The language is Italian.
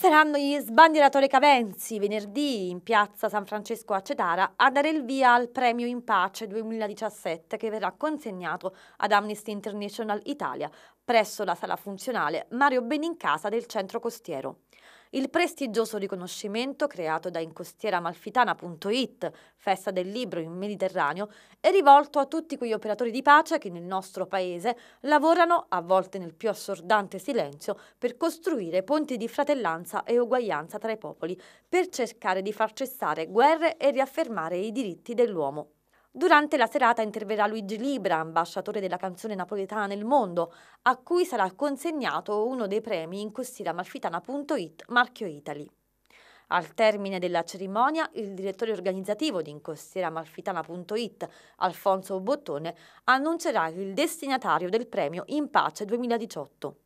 Saranno gli sbandieratori cavenzi venerdì in piazza San Francesco a Cetara a dare il via al premio In Pace 2017 che verrà consegnato ad Amnesty International Italia presso la sala funzionale Mario Benincasa del centro costiero il prestigioso riconoscimento creato da incostieramalfitana.it, festa del libro in Mediterraneo, è rivolto a tutti quegli operatori di pace che nel nostro paese lavorano, a volte nel più assordante silenzio, per costruire ponti di fratellanza e uguaglianza tra i popoli, per cercare di far cessare guerre e riaffermare i diritti dell'uomo. Durante la serata interverrà Luigi Libra, ambasciatore della canzone napoletana nel mondo, a cui sarà consegnato uno dei premi in costieramalfitana.it marchio Italy. Al termine della cerimonia, il direttore organizzativo di incostieramalfitana.it, Alfonso Bottone, annuncerà il destinatario del premio In Pace 2018.